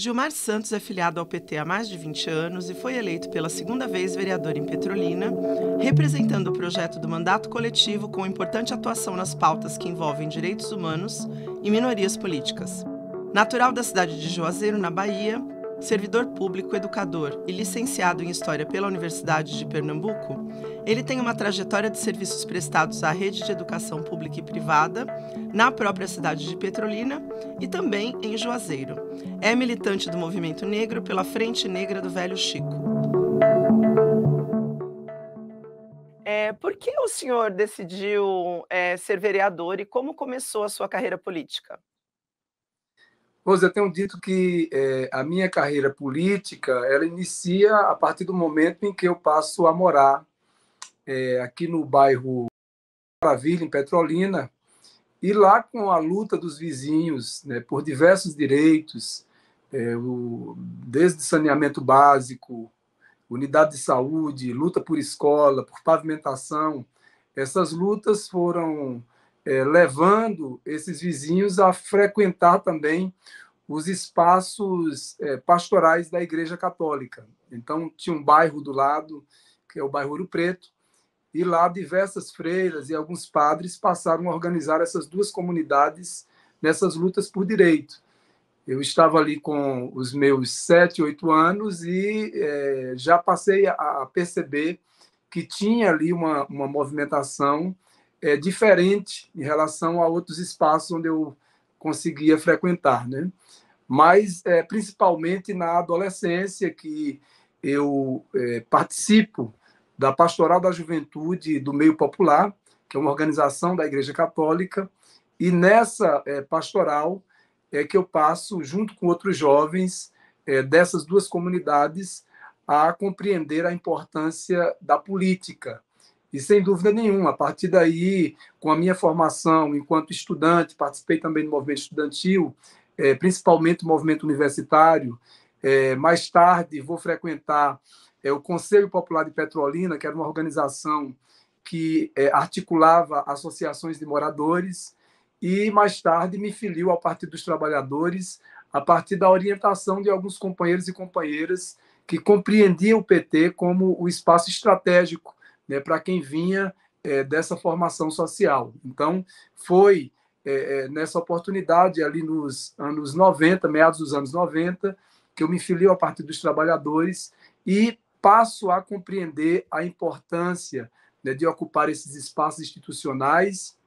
Gilmar Santos é filiado ao PT há mais de 20 anos e foi eleito pela segunda vez vereador em Petrolina, representando o projeto do mandato coletivo com importante atuação nas pautas que envolvem direitos humanos e minorias políticas. Natural da cidade de Juazeiro, na Bahia, servidor público, educador e licenciado em História pela Universidade de Pernambuco, ele tem uma trajetória de serviços prestados à rede de educação pública e privada, na própria cidade de Petrolina e também em Juazeiro. É militante do movimento negro pela Frente Negra do Velho Chico. É, por que o senhor decidiu é, ser vereador e como começou a sua carreira política? Rose, eu tenho dito que é, a minha carreira política ela inicia a partir do momento em que eu passo a morar é, aqui no bairro Maravilha, em Petrolina, e lá com a luta dos vizinhos né, por diversos direitos, é, o, desde saneamento básico, unidade de saúde, luta por escola, por pavimentação, essas lutas foram é, levando esses vizinhos a frequentar também os espaços é, pastorais da Igreja Católica. Então, tinha um bairro do lado, que é o bairro Ouro Preto, e lá diversas freiras e alguns padres passaram a organizar essas duas comunidades nessas lutas por direito. Eu estava ali com os meus sete, oito anos e é, já passei a, perceber que tinha ali uma, uma movimentação é, diferente em relação a outros espaços onde eu conseguia frequentar, né? Mas é, principalmente na adolescência que eu é, participo da Pastoral da Juventude do Meio Popular, que é uma organização da Igreja Católica, e nessa é, pastoral é que eu passo junto com outros jovens é, dessas duas comunidades a compreender a importância da política e sem dúvida nenhuma, a partir daí, com a minha formação enquanto estudante, participei também do movimento estudantil, é, principalmente do movimento universitário. É, mais tarde, vou frequentar é, o Conselho Popular de Petrolina, que era uma organização que é, articulava associações de moradores, e mais tarde me filiou ao Partido dos Trabalhadores, a partir da orientação de alguns companheiros e companheiras que compreendiam o PT como o espaço estratégico né, para quem vinha é, dessa formação social. Então, foi é, é nessa oportunidade, ali nos anos 90, meados dos anos 90, que eu me filio ao Partido dos Trabalhadores e passo a compreender a importância né, de ocupar esses espaços institucionais,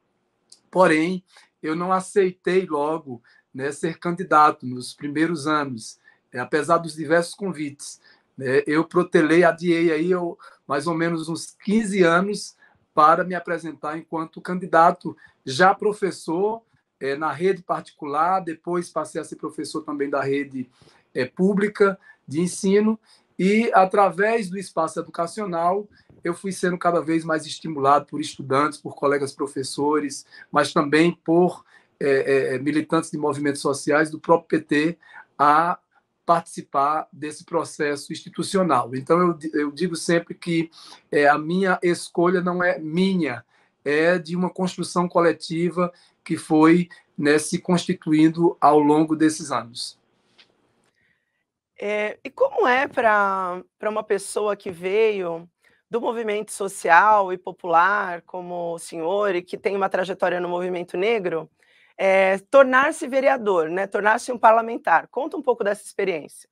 porém, eu não aceitei logo né, ser candidato nos primeiros anos, é, apesar dos diversos convites. Né? Eu protelei, adiei aí eu, mais ou menos uns 15 anos para me apresentar enquanto candidato, já professor é, na rede particular, depois passei a ser professor também da rede é, pública de ensino, e através do espaço educacional eu fui sendo cada vez mais estimulado por estudantes, por colegas professores, mas também por é, é, é militantes de movimentos sociais do próprio PT a participar desse processo institucional. Então, eu, eu digo sempre que é, a minha escolha não é minha, é de uma construção coletiva que foi né, se constituindo ao longo desses anos. É, e como é para uma pessoa que veio do movimento social e popular como o senhor e que tem uma trajetória no movimento negro é, tornar-se vereador, né? tornar-se um parlamentar. Conta um pouco dessa experiência.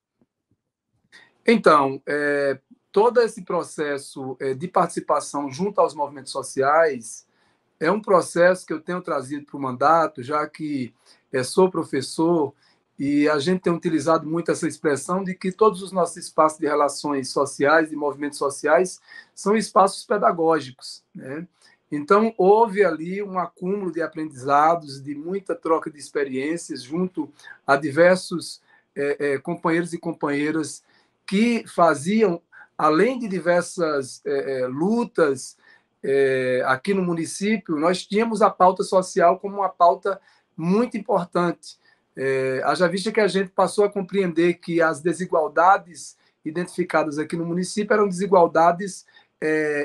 Então, é, todo esse processo é, de participação junto aos movimentos sociais é um processo que eu tenho trazido para o mandato, já que é, sou professor e a gente tem utilizado muito essa expressão de que todos os nossos espaços de relações sociais, de movimentos sociais, são espaços pedagógicos. Né? Então, houve ali um acúmulo de aprendizados, de muita troca de experiências junto a diversos é, é, companheiros e companheiras que faziam, além de diversas é, lutas aqui no município, nós tínhamos a pauta social como uma pauta muito importante. É, haja vista que a gente passou a compreender que as desigualdades identificadas aqui no município eram desigualdades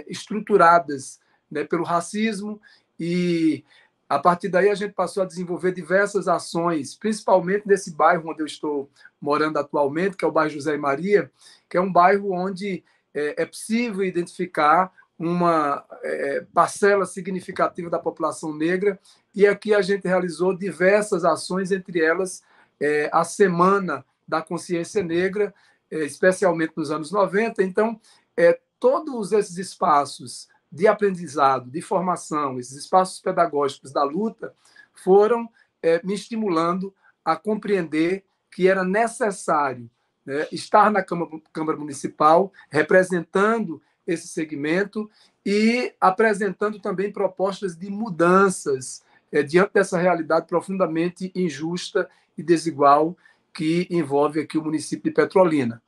estruturadas, né, pelo racismo, e a partir daí a gente passou a desenvolver diversas ações, principalmente nesse bairro onde eu estou morando atualmente, que é o bairro José e Maria, que é um bairro onde é, é possível identificar uma é, é parcela significativa da população negra, e aqui a gente realizou diversas ações, entre elas é, a Semana da Consciência Negra, é, especialmente nos anos 90. Então, é, todos esses espaços de aprendizado, de formação, esses espaços pedagógicos da luta foram é, me estimulando a compreender que era necessário né, estar na Câmara, Câmara Municipal representando esse segmento e apresentando também propostas de mudanças é, diante dessa realidade profundamente injusta e desigual que envolve aqui o município de Petrolina.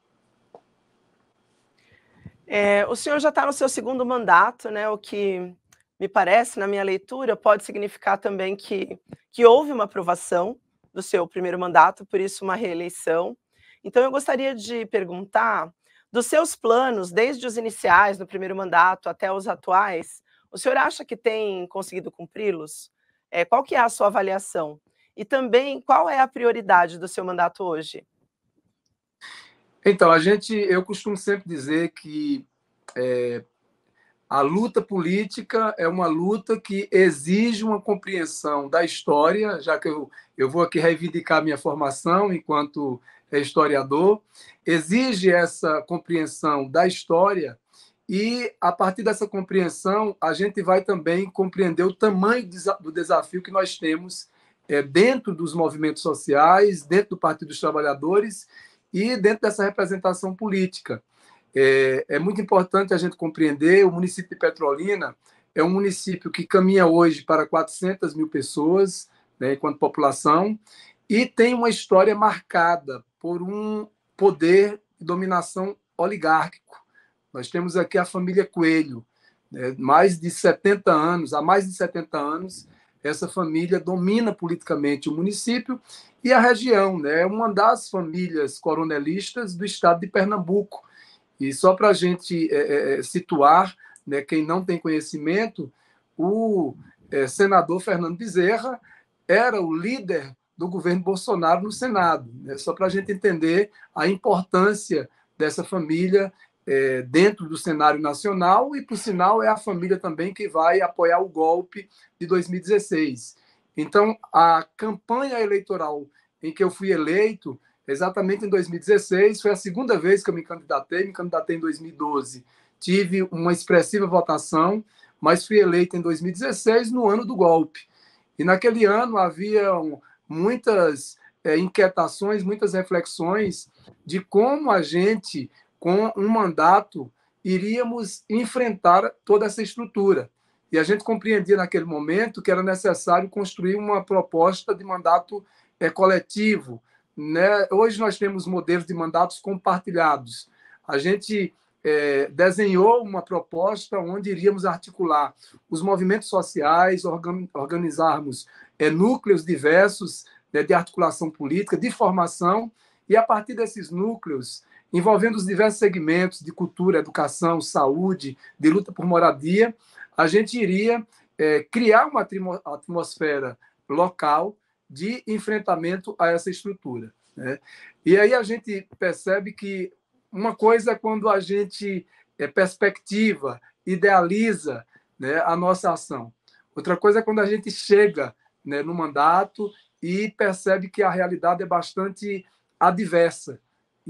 É, o senhor já está no seu segundo mandato, né? O que me parece, na minha leitura, pode significar também que, que houve uma aprovação do seu primeiro mandato, por isso uma reeleição. Então, eu gostaria de perguntar dos seus planos, desde os iniciais no primeiro mandato até os atuais, o senhor acha que tem conseguido cumpri-los? É, qual que é a sua avaliação? E também, qual é a prioridade do seu mandato hoje? Então, a gente, eu costumo sempre dizer que é, a luta política é uma luta que exige uma compreensão da história, já que eu, eu vou aqui reivindicar minha formação enquanto historiador, exige essa compreensão da história e, a partir dessa compreensão, a gente vai também compreender o tamanho do desafio que nós temos é, dentro dos movimentos sociais, dentro do Partido dos Trabalhadores e dentro dessa representação política. É, é, muito importante a gente compreender o município de Petrolina é um município que caminha hoje para 400 mil pessoas, né, enquanto população, e tem uma história marcada por um poder e dominação oligárquico. Nós temos aqui a família Coelho, né, mais de 70 anos, há mais de 70 anos, essa família domina politicamente o município e a região, né? É uma das famílias coronelistas do estado de Pernambuco. E só para a gente é, é, é, situar, né, quem não tem conhecimento, o é, senador Fernando Bezerra era o líder do governo Bolsonaro no Senado. Né? Só para a gente entender a importância dessa família é, dentro do cenário nacional e, por sinal, é a família também que vai apoiar o golpe de 2016. Então, a campanha eleitoral em que eu fui eleito, exatamente em 2016, foi a segunda vez que eu me candidatei, me candidatei em 2012. Tive uma expressiva votação, mas fui eleito em 2016, no ano do golpe. E naquele ano haviam muitas é, inquietações, muitas reflexões de como a gente com um mandato, iríamos enfrentar toda essa estrutura. E a gente compreendia naquele momento que era necessário construir uma proposta de mandato é, coletivo. Né? Hoje nós temos modelos de mandatos compartilhados. A gente é, desenhou uma proposta onde iríamos articular os movimentos sociais, organizarmos é, núcleos diversos né, de articulação política, de formação, e a partir desses núcleos envolvendo os diversos segmentos de cultura, educação, saúde, de luta por moradia, a gente iria é, criar uma atmosfera local de enfrentamento a essa estrutura. Né? E aí a gente percebe que uma coisa é quando a gente é, perspectiva, idealiza né, a nossa ação. Outra coisa é quando a gente chega né, no mandato e percebe que a realidade é bastante adversa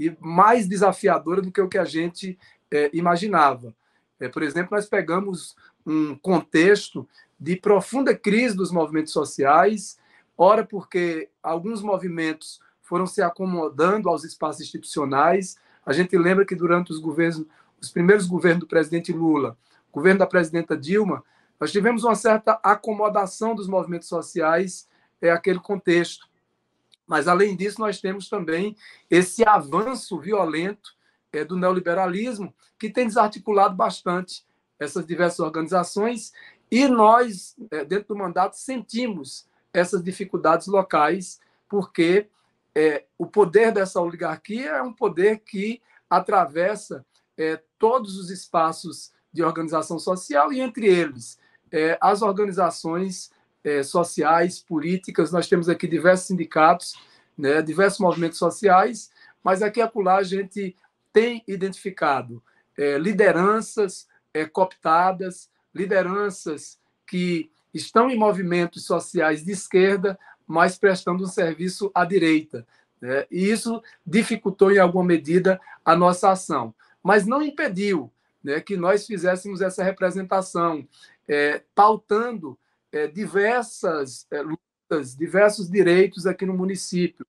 e mais desafiadora do que o que a gente é, imaginava. É, por exemplo, nós pegamos um contexto de profunda crise dos movimentos sociais, ora porque alguns movimentos foram se acomodando aos espaços institucionais. A gente lembra que durante os governos, os primeiros governos do presidente Lula, governo da presidenta Dilma, nós tivemos uma certa acomodação dos movimentos sociais é aquele contexto. Mas, além disso, nós temos também esse avanço violento é, do neoliberalismo, que tem desarticulado bastante essas diversas organizações, e nós, é, dentro do mandato, sentimos essas dificuldades locais, porque é, o poder dessa oligarquia é um poder que atravessa todos os espaços de organização social, e entre eles as organizações é, sociais, políticas. Nós temos aqui diversos sindicatos, né, diversos movimentos sociais, mas aqui acolá a gente tem identificado é, lideranças é, cooptadas, lideranças que estão em movimentos sociais de esquerda, mas prestando um serviço à direita. Né? E isso dificultou, em alguma medida, a nossa ação, mas não impediu né, que nós fizéssemos essa representação, é, pautando é, diversas é, lutas, diversos direitos aqui no município.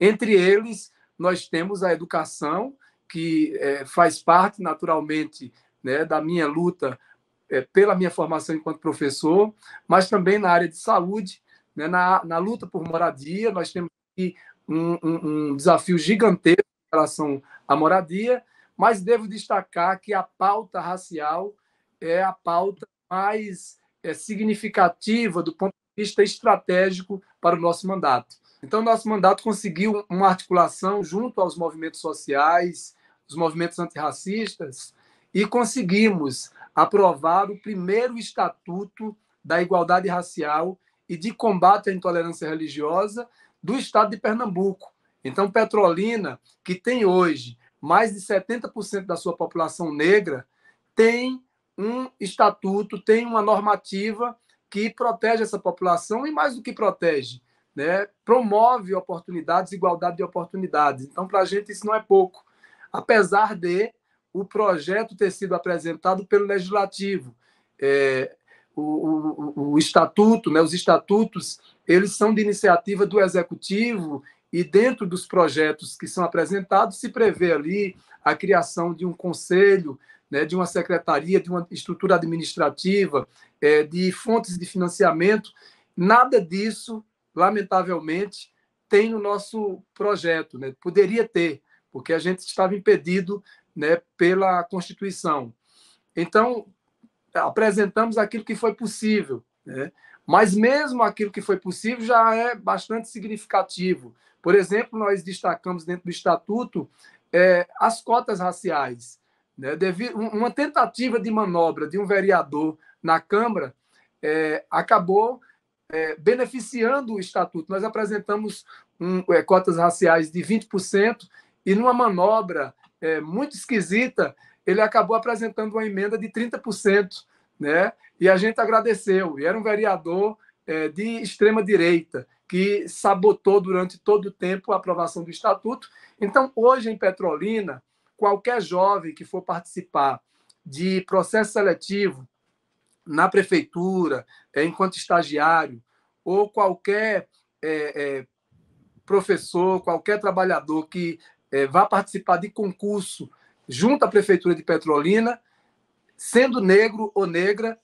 Entre eles, nós temos a educação, que é, faz parte, naturalmente, né, da minha luta é, pela minha formação enquanto professor, mas também na área de saúde, né, na, na luta por moradia. Nós temos aqui um, um, um desafio gigantesco em relação à moradia, mas devo destacar que a pauta racial é a pauta mais é, significativa do ponto de vista estratégico para o nosso mandato. Então, nosso mandato conseguiu uma articulação junto aos movimentos sociais, os movimentos antirracistas, e conseguimos aprovar o primeiro estatuto da igualdade racial e de combate à intolerância religiosa do estado de Pernambuco. Então, Petrolina, que tem hoje mais de 70% da sua população negra, tem um estatuto, tem uma normativa que protege essa população e, mais do que protege, né, promove oportunidades, igualdade de oportunidades. Então, para a gente, isso não é pouco. Apesar de o projeto ter sido apresentado pelo Legislativo, é, o, o, o, estatuto, né, os estatutos, eles são de iniciativa do Executivo e dentro dos projetos que são apresentados se prevê ali a criação de um conselho né, de uma secretaria, de uma estrutura administrativa, é, de fontes de financiamento. Nada disso, lamentavelmente, tem no nosso projeto. Né? Poderia ter, porque a gente estava impedido né, pela Constituição. Então, apresentamos aquilo que foi possível, né? mas mesmo aquilo que foi possível já é bastante significativo. Por exemplo, nós destacamos dentro do Estatuto é, as cotas raciais. Né? Uma tentativa de manobra de um vereador na Câmara é, acabou é, beneficiando o estatuto. Nós apresentamos um, é, cotas raciais de 20% e, numa manobra é, muito esquisita, ele acabou apresentando uma emenda de 30%. Né? E a gente agradeceu. E era um vereador é, de extrema-direita que sabotou durante todo o tempo a aprovação do estatuto. Então, hoje em Petrolina, qualquer jovem que for participar de processo seletivo na prefeitura, é, enquanto estagiário, ou qualquer é, é, professor, qualquer trabalhador que é, vá participar de concurso junto à Prefeitura de Petrolina, sendo negro ou negra,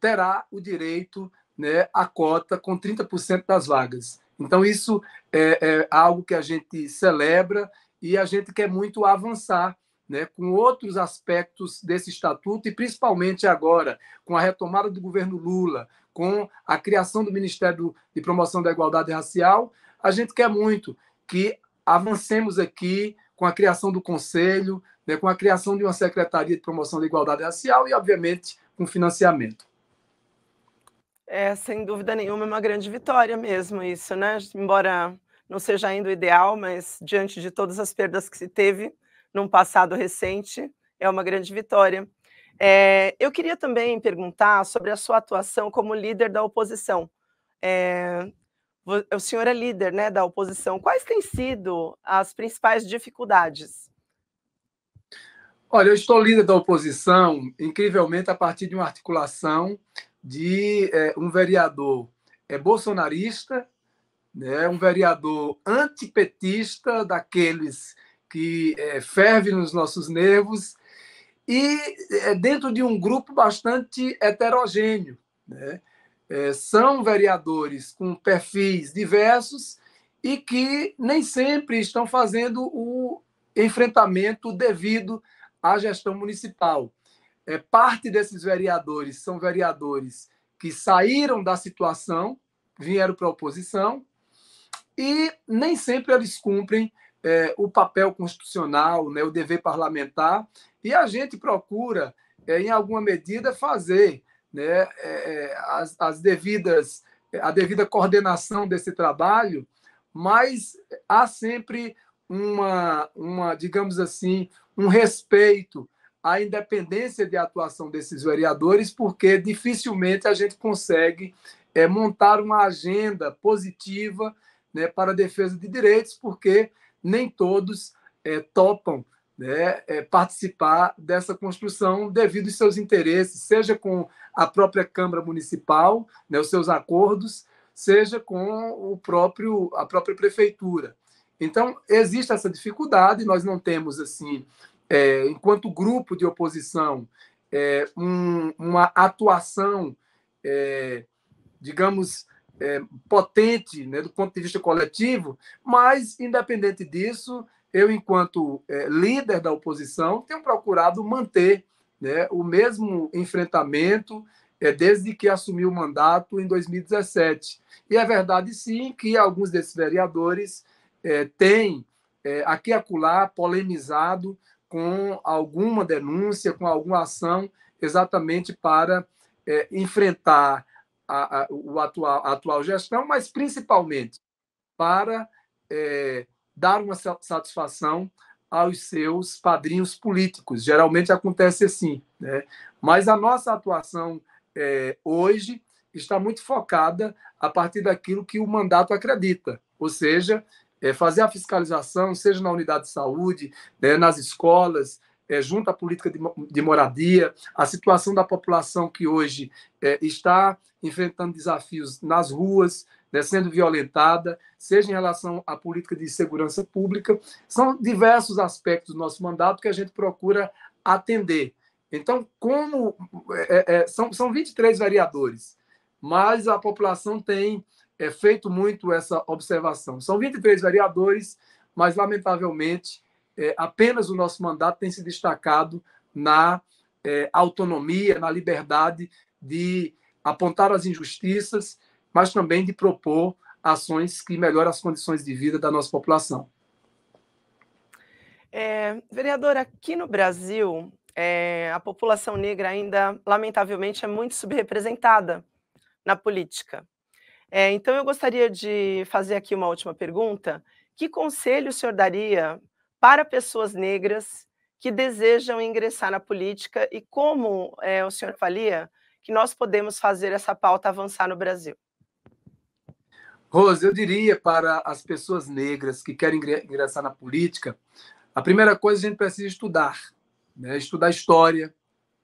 terá o direito né, à cota com 30% das vagas. Então, isso é, é algo que a gente celebra e a gente quer muito avançar né, com outros aspectos desse estatuto e principalmente agora com a retomada do governo Lula, com a criação do Ministério de Promoção da Igualdade Racial, a gente quer muito que avancemos aqui com a criação do conselho, né, com a criação de uma secretaria de promoção da igualdade racial e, obviamente, com financiamento. É, sem dúvida nenhuma, é uma grande vitória mesmo isso, né? Embora não seja ainda o ideal, mas diante de todas as perdas que se teve num passado recente, é uma grande vitória. É, eu queria também perguntar sobre a sua atuação como líder da oposição. É, o senhor é líder né, da oposição. Quais têm sido as principais dificuldades? Olha, eu estou líder da oposição, incrivelmente, a partir de uma articulação de é, um vereador é bolsonarista né? um vereador antipetista, daqueles que é, ferve nos nossos nervos, e é, dentro de um grupo bastante heterogêneo. Né? É, são vereadores com perfis diversos e que nem sempre estão fazendo o enfrentamento devido à gestão municipal. É, parte desses vereadores são vereadores que saíram da situação, vieram para a oposição, e nem sempre eles cumprem é, o papel constitucional, né, o dever parlamentar, e a gente procura, é, em alguma medida, fazer né, é, é, as, as, devidas, a devida coordenação desse trabalho, mas há sempre uma, uma digamos assim, um respeito à independência de atuação desses vereadores, porque dificilmente a gente consegue é, montar uma agenda positiva né, para a defesa de direitos, porque nem todos é, topam né, é, participar dessa construção devido aos seus interesses, seja com a própria Câmara Municipal, né, os seus acordos, seja com o próprio a própria prefeitura. Então existe essa dificuldade. Nós não temos assim, é, enquanto grupo de oposição, é, um, uma atuação, é, digamos é, potente né, do ponto de vista coletivo, mas, independente disso, eu, enquanto é, líder da oposição, tenho procurado manter né, o mesmo enfrentamento é, desde que assumi o mandato em 2017. E é verdade, sim, que alguns desses vereadores é, têm, é, aqui e acolá, polemizado com alguma denúncia, com alguma ação, exatamente para é, enfrentar a, a, o atual, a atual gestão, mas principalmente para é, dar uma satisfação aos seus padrinhos políticos. Geralmente acontece assim. Né? Mas a nossa atuação é, hoje está muito focada a partir daquilo que o mandato acredita, ou seja, é fazer a fiscalização, seja na unidade de saúde, né, nas escolas, é, junto à política de, de, moradia, a situação da população que hoje é, está enfrentando desafios nas ruas, né, sendo violentada, seja em relação à política de segurança pública, são diversos aspectos do nosso mandato que a gente procura atender. Então, como é, é, são, são 23 vereadores, mas a população tem é, feito muito essa observação. São 23 vereadores, mas lamentavelmente é, apenas o nosso mandato tem se destacado na é, autonomia, na liberdade de apontar as injustiças, mas também de propor ações que melhoram as condições de vida da nossa população. É, vereadora, aqui no Brasil, é, a população negra ainda, lamentavelmente, é muito subrepresentada na política. É, então, eu gostaria de fazer aqui uma última pergunta. Que conselho o senhor daria para pessoas negras que desejam ingressar na política e como é, o senhor falia que nós podemos fazer essa pauta avançar no Brasil? Rose, eu diria para as pessoas negras que querem ingressar na política, a primeira coisa a gente precisa estudar, né? estudar história,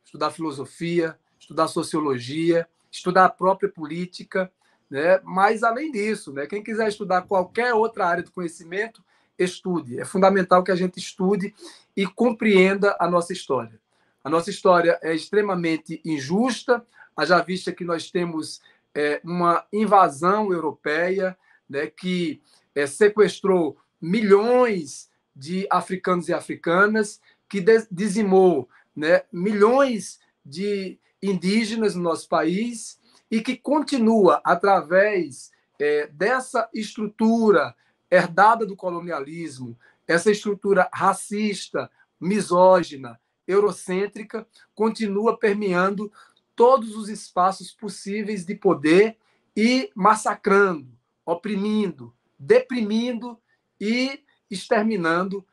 estudar filosofia, estudar sociologia, estudar a própria política, né? Mas além disso, né? Quem quiser estudar qualquer outra área do conhecimento, estude. É fundamental que a gente estude e compreenda a nossa história. A nossa história é extremamente injusta, haja vista que nós temos é, uma invasão europeia né, que é, sequestrou milhões de africanos e africanas, que dizimou né, milhões de indígenas no nosso país e que continua, através é, dessa estrutura herdada do colonialismo, essa estrutura racista, misógina, eurocêntrica, continua permeando todos os espaços possíveis de poder e massacrando, oprimindo, deprimindo e exterminando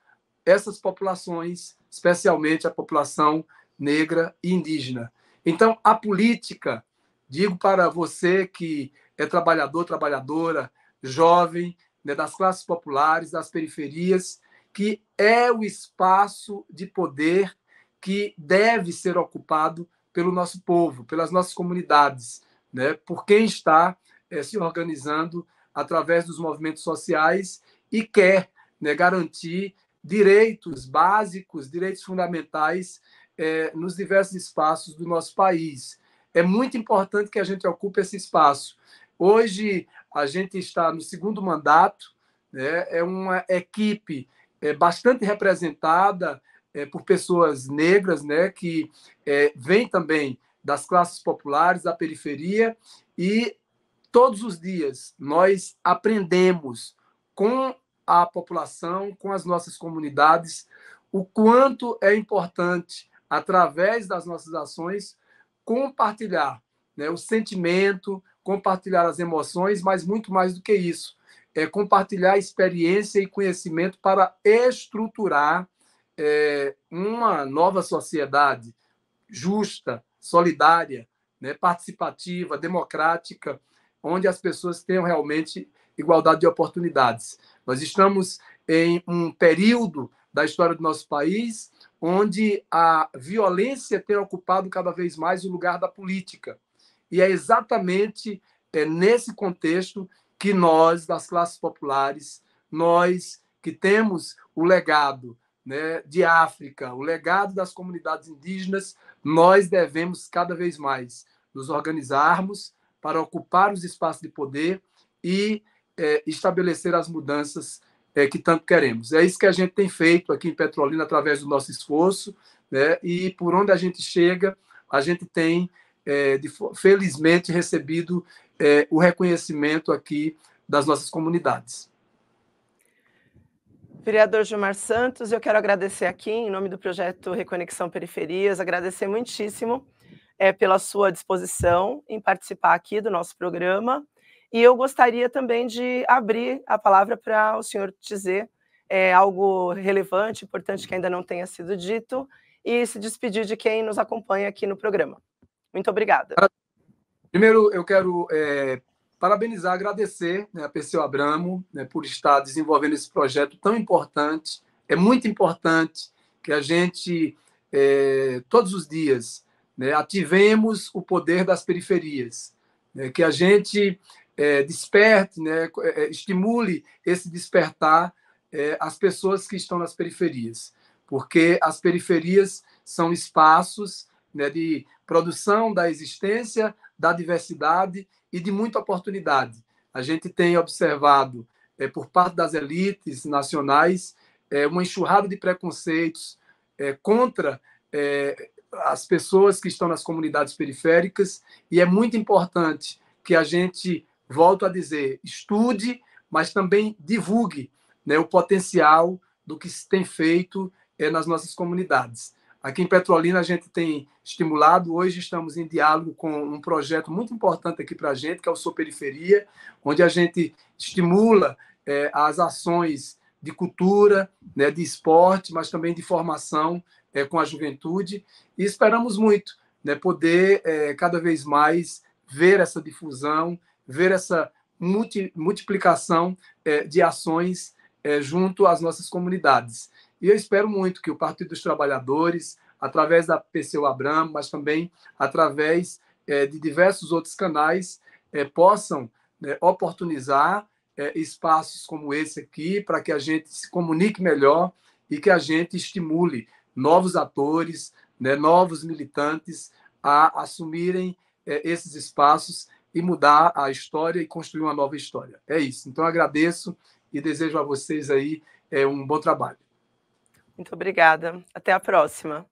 essas populações, especialmente a população negra e indígena. Então, a política, digo para você que é trabalhador, trabalhadora, jovem, né, das classes populares, das periferias, que é o espaço de poder que deve ser ocupado pelo nosso povo, pelas nossas comunidades, né, por quem está é, se organizando através dos movimentos sociais e quer né, garantir direitos básicos, direitos fundamentais é, nos diversos espaços do nosso país. É muito importante que a gente ocupe esse espaço. Hoje, a gente está no segundo mandato, né? é uma equipe é, bastante representada é, por pessoas negras, né? que é, vem também das classes populares, da periferia, e todos os dias nós aprendemos com a população, com as nossas comunidades, o quanto é importante, através das nossas ações, compartilhar né, o sentimento, compartilhar as emoções, mas muito mais do que isso, é compartilhar experiência e conhecimento para estruturar é, uma nova sociedade justa, solidária, né, participativa, democrática, onde as pessoas tenham realmente igualdade de oportunidades. Nós estamos em um período da história do nosso país onde a violência tem ocupado cada vez mais o lugar da política. E é exatamente é, nesse contexto que nós, das classes populares, nós que temos o legado né, de África, o legado das comunidades indígenas, nós devemos cada vez mais nos organizarmos para ocupar os espaços de poder e é, estabelecer as mudanças é, que tanto queremos. É isso que a gente tem feito aqui em Petrolina através do nosso esforço, né? e por onde a gente chega, a gente tem é, de, felizmente, recebido é, o reconhecimento aqui das nossas comunidades. Vereador Gilmar Santos, eu quero agradecer aqui, em nome do projeto Reconexão Periferias, agradecer muitíssimo é, pela sua disposição em participar aqui do nosso programa. E eu gostaria também de abrir a palavra para o senhor dizer é, algo relevante, importante que ainda não tenha sido dito, e se despedir de quem nos acompanha aqui no programa. Muito obrigada. Primeiro, eu quero é, parabenizar, agradecer né, a Perseu Abramo né, por estar desenvolvendo esse projeto tão importante. É muito importante que a gente, é, todos os dias, né, ativemos o poder das periferias, né, que a gente é, desperte, né, é, estimule esse despertar é, as pessoas que estão nas periferias, porque as periferias são espaços né, de produção da existência, da diversidade e de muita oportunidade. A gente tem observado, é, por parte das elites nacionais, é, uma enxurrada de preconceitos é, contra é, as pessoas que estão nas comunidades periféricas, e é muito importante que a gente, volto a dizer, estude, mas também divulgue né, o potencial do que se tem feito é, nas nossas comunidades. Aqui em Petrolina, a gente tem estimulado. Hoje estamos em diálogo com um projeto muito importante aqui para a gente, que é o Sou Periferia, onde a gente estimula é, as ações de cultura, né, de esporte, mas também de formação é, com a juventude. E esperamos muito né, poder é, cada vez mais ver essa difusão, ver essa multi, multiplicação é, de ações é, junto às nossas comunidades. E eu espero muito que o Partido dos Trabalhadores, através da PCU Abram, mas também através é, de diversos outros canais, é, possam né, oportunizar é, espaços como esse aqui para que a gente se comunique melhor e que a gente estimule novos atores, né, novos militantes a assumirem é, esses espaços e mudar a história e construir uma nova história. É isso. Então agradeço e desejo a vocês aí é, um bom trabalho. Muito obrigada. Até a próxima.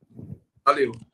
Valeu.